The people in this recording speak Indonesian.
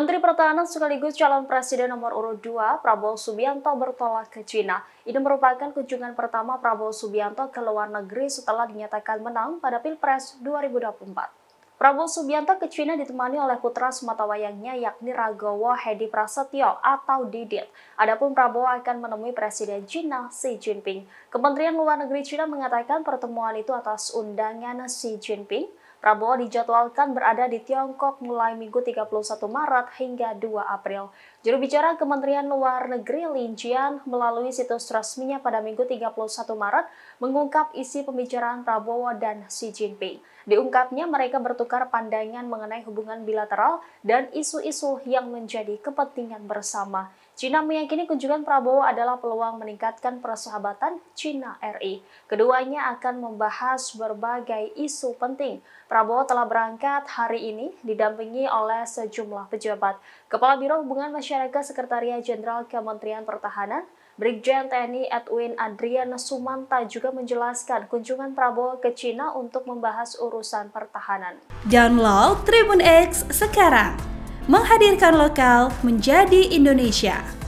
Menteri Pertahanan sekaligus calon presiden nomor urut 2 Prabowo Subianto bertolak ke Cina. Ini merupakan kunjungan pertama Prabowo Subianto ke luar negeri setelah dinyatakan menang pada Pilpres 2024. Prabowo Subianto ke Cina ditemani oleh putra sematawayangnya yakni Ragowo Hedi Prasetyo atau Didit. Adapun Prabowo akan menemui Presiden Cina Xi Jinping. Kementerian Luar Negeri Cina mengatakan pertemuan itu atas undangan Xi Jinping Prabowo dijadwalkan berada di Tiongkok mulai Minggu 31 Maret hingga 2 April. Juru bicara Kementerian Luar Negeri Lin Jian melalui situs resminya pada Minggu 31 Maret mengungkap isi pembicaraan Prabowo dan Xi Jinping. Diungkapnya mereka bertukar pandangan mengenai hubungan bilateral dan isu-isu yang menjadi kepentingan bersama. Cina meyakini kunjungan Prabowo adalah peluang meningkatkan persahabatan Cina-RI. Keduanya akan membahas berbagai isu penting. Prabowo telah berangkat hari ini didampingi oleh sejumlah pejabat. Kepala Biro Hubungan Masyarakat Sekretariat Jenderal Kementerian Pertahanan, Brigjen TNI Edwin Adrian Sumanta juga menjelaskan kunjungan Prabowo ke Cina untuk membahas urusan urusan pertahanan. Download Tribun X sekarang, menghadirkan lokal menjadi Indonesia.